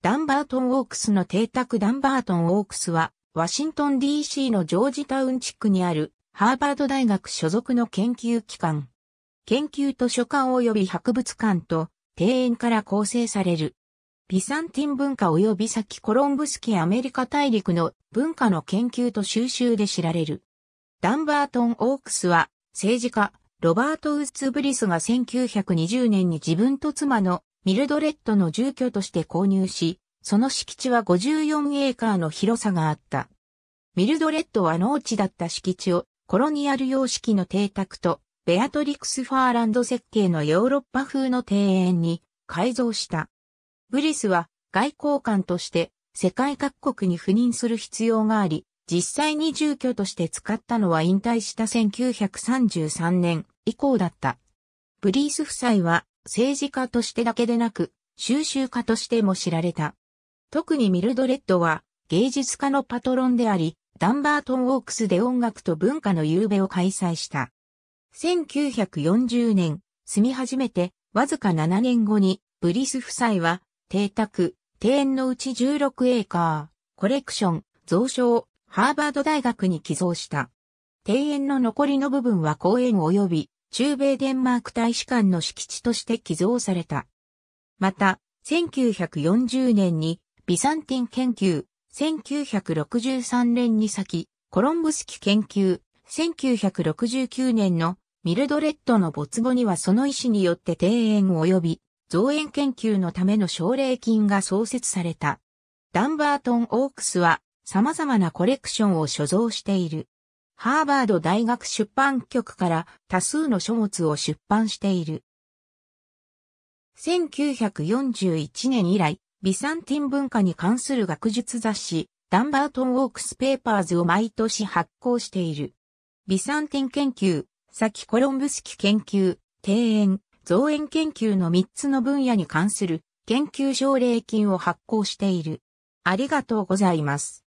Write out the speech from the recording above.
ダンバートン・オークスの邸宅ダンバートン・オークスは、ワシントン DC のジョージタウン地区にある、ハーバード大学所属の研究機関。研究図書館及び博物館と、庭園から構成される。ビサンティン文化及び先コロンブスキアメリカ大陸の文化の研究と収集で知られる。ダンバートン・オークスは、政治家、ロバート・ウッズ・ブリスが1920年に自分と妻のミルドレッドの住居として購入し、その敷地は54エーカーの広さがあった。ミルドレッドは農地だった敷地をコロニアル様式の邸宅とベアトリクス・ファーランド設計のヨーロッパ風の庭園に改造した。ブリスは外交官として世界各国に赴任する必要があり、実際に住居として使ったのは引退した1933年以降だった。ブリース夫妻は政治家としてだけでなく、収集家としても知られた。特にミルドレッドは芸術家のパトロンであり、ダンバートン・ウォークスで音楽と文化の夕べを開催した。1940年、住み始めて、わずか7年後に、ブリス夫妻は、邸宅、庭園のうち16エーカー、コレクション、蔵書を、ハーバード大学に寄贈した。庭園の残りの部分は公園及び中米デンマーク大使館の敷地として寄贈された。また、1940年にビサンティン研究、1963年に先、コロンブスキ研究、1969年のミルドレッドの没後にはその意思によって庭園及び造園研究のための奨励金が創設された。ダンバートン・オークスは様々なコレクションを所蔵している。ハーバード大学出版局から多数の書物を出版している。1941年以来、ビサンティン文化に関する学術雑誌、ダンバートン・ウォークス・ペーパーズを毎年発行している。ビサンティン研究、サキ・コロンブスキ研究、庭園、造園研究の3つの分野に関する研究奨励金を発行している。ありがとうございます。